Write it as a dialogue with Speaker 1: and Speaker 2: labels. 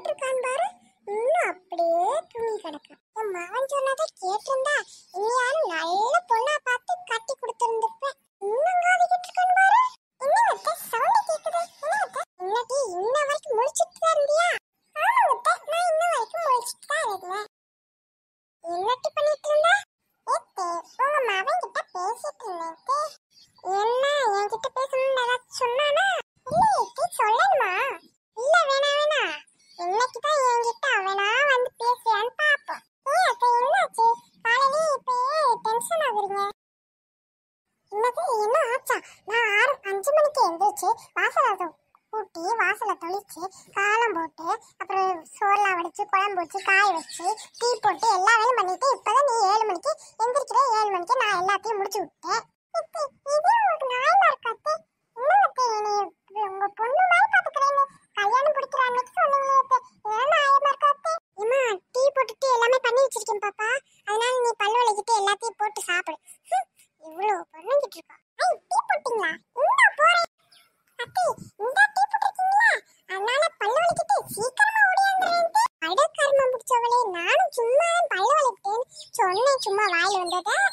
Speaker 1: பண்ணிட்டு இருக்கான் பாரு இன்னும் அப்படியே தூங்கி கிடக்கான் என் மகன் சொன்னதை கேட்டிருந்தா இனி நல்ல பொண்ணா பார்த்து கட்டி கொடுத்துருந்தா போது என்ன ஆச்சா நான் ஆறு அஞ்சு மணிக்கு எழுந்திரிச்சு வாசலை கூட்டி வாசலை தொளிச்சு காலம் போட்டு அப்புறம் சோறுலாம் வடிச்சு குழம்பு வச்சு காய வச்சு டீ போட்டு எல்லா வேலையும் பண்ணிட்டு இப்பதான் நீ ஏழு மணிக்கு எந்திரிக்கிற ஏழு மணிக்கு நான் எல்லாத்தையும் முடிச்சு விட்டேன் டீ போட்டுட்டு எல்லாமே பண்ணி வச்சிருக்கேன் பாப்பா அதனால நீ பல்லு வலிக்கிட்டு எல்லாத்தையும் போட்டு சாப்பிடு இவ்வளவு பொண்ணுங்கிட்டு இருக்கா ஐ டீ போட்டீங்களா இந்த போறேன் அத்தை இந்த டீ போட்டிருக்கீங்களா அதனால பல்லு சீக்கிரமா ஓடியாந்துறேன் நானும் சும்மா பல்லு சொன்னேன் சும்மா வாயில் வந்ததை